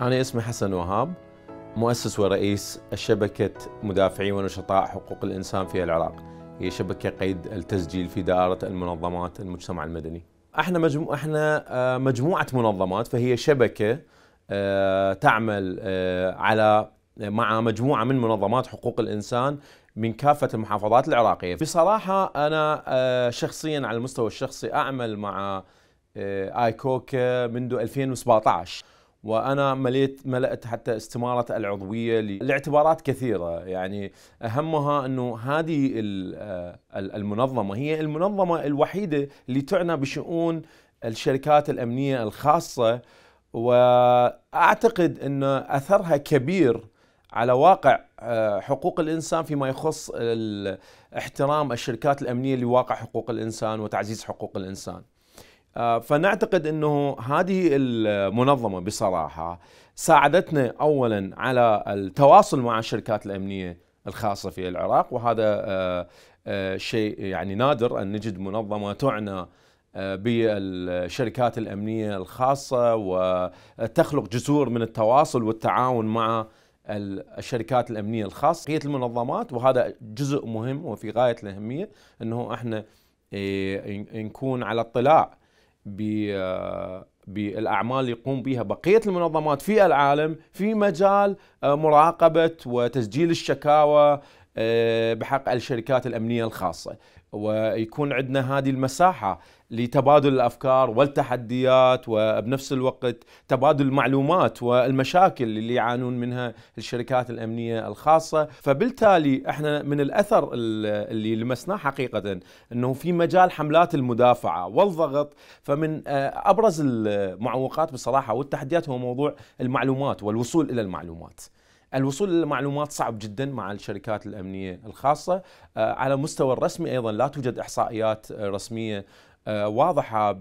أنا اسمي حسن وهاب مؤسس ورئيس شبكة مدافعي ونشطاء حقوق الإنسان في العراق هي شبكة قيد التسجيل في دائرة المنظمات المجتمع المدني احنا مجمو... احنا آه، مجموعة منظمات فهي شبكة آه، تعمل آه، على مع مجموعة من منظمات حقوق الإنسان من كافة المحافظات العراقية بصراحة أنا شخصيا على المستوى الشخصي أعمل مع ايكوك منذ 2017 وانا مليت ملأت حتى استماره العضويه لاعتبارات كثيره يعني اهمها انه هذه آه، المنظمه هي المنظمه الوحيده اللي تعنى بشؤون الشركات الامنيه الخاصه واعتقد ان اثرها كبير على واقع آه، حقوق الانسان فيما يخص احترام الشركات الامنيه لواقع حقوق الانسان وتعزيز حقوق الانسان آه، فنعتقد انه هذه المنظمه بصراحه ساعدتنا اولا على التواصل مع الشركات الامنيه الخاصه في العراق وهذا آه، آه، شيء يعني نادر ان نجد منظمه تعنى بالشركات الامنيه الخاصه وتخلق جسور من التواصل والتعاون مع الشركات الامنيه الخاصه هي المنظمات وهذا جزء مهم وفي غايه الاهميه انه احنا إيه، نكون على اطلاع بالاعمال اللي يقوم بها بقيه المنظمات في العالم في مجال آه، مراقبه وتسجيل الشكاوى آه، بحق الشركات الامنيه الخاصه ويكون عندنا هذه المساحة لتبادل الأفكار والتحديات وبنفس الوقت تبادل المعلومات والمشاكل اللي يعانون منها الشركات الأمنية الخاصة فبالتالي احنا من الأثر اللي لمسناه حقيقة أنه في مجال حملات المدافعة والضغط فمن آه، أبرز المعوقات بصراحة والتحديات هو موضوع المعلومات والوصول إلى المعلومات الوصول للمعلومات صعب جدا مع الشركات الامنيه الخاصه آه، على مستوى الرسمي ايضا لا توجد احصائيات آه، رسميه آه، واضحه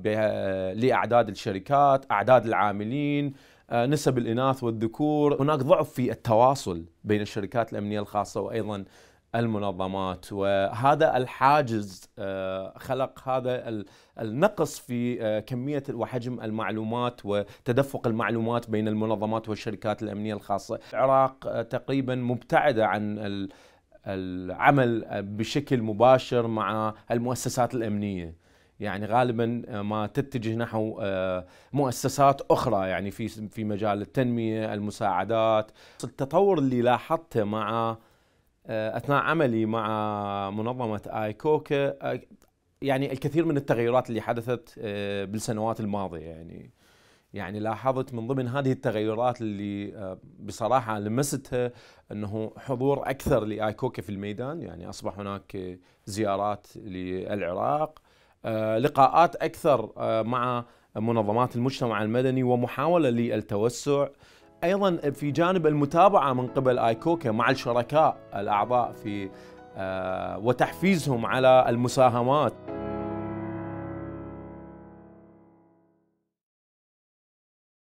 لاعداد الشركات اعداد العاملين نسب الاناث والذكور هناك ضعف في التواصل بين الشركات الامنيه الخاصه وايضا المنظمات وهذا الحاجز آه، خلق هذا النقص في آه، كمية وحجم المعلومات وتدفق المعلومات بين المنظمات والشركات الأمنية الخاصة العراق آه، تقريبا مبتعدة عن العمل بشكل مباشر مع المؤسسات الأمنية يعني غالبا ما تتجه نحو مؤسسات اخرى يعني في في مجال التنميه، المساعدات، التطور اللي لاحظته مع آه، اثناء عملي مع منظمه ايكوكا آه، يعني الكثير من التغيرات اللي حدثت آه، بالسنوات الماضيه يعني يعني لاحظت من ضمن هذه التغيرات اللي بصراحه لمستها انه حضور اكثر لايكوكا في الميدان يعني اصبح هناك زيارات للعراق لقاءات اكثر مع منظمات المجتمع المدني ومحاوله للتوسع ايضا في جانب المتابعه من قبل ايكوكا مع الشركاء الاعضاء في آه، وتحفيزهم على المساهمات